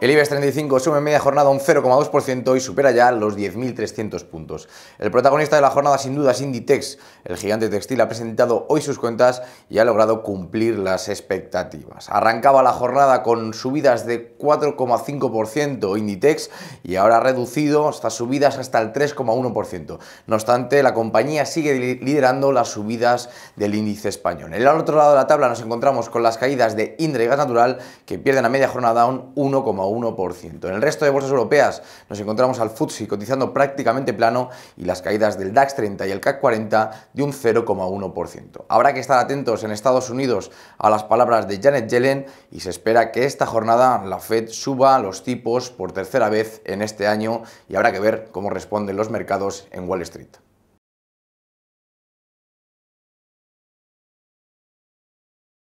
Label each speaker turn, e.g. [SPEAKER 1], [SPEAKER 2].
[SPEAKER 1] El IBEX 35 sube en media jornada un 0,2% y supera ya los 10.300 puntos. El protagonista de la jornada sin duda es Inditex. El gigante textil ha presentado hoy sus cuentas y ha logrado cumplir las expectativas. Arrancaba la jornada con subidas de 4,5% Inditex y ahora ha reducido estas subidas hasta el 3,1%. No obstante, la compañía sigue liderando las subidas del índice español. En el otro lado de la tabla nos encontramos con las caídas de Indra y Gas Natural que pierden a media jornada un 1,1%. 1%. En el resto de bolsas europeas nos encontramos al FTSE cotizando prácticamente plano y las caídas del DAX 30 y el CAC 40 de un 0,1%. Habrá que estar atentos en Estados Unidos a las palabras de Janet Yellen y se espera que esta jornada la Fed suba los tipos por tercera vez en este año y habrá que ver cómo responden los mercados en Wall Street.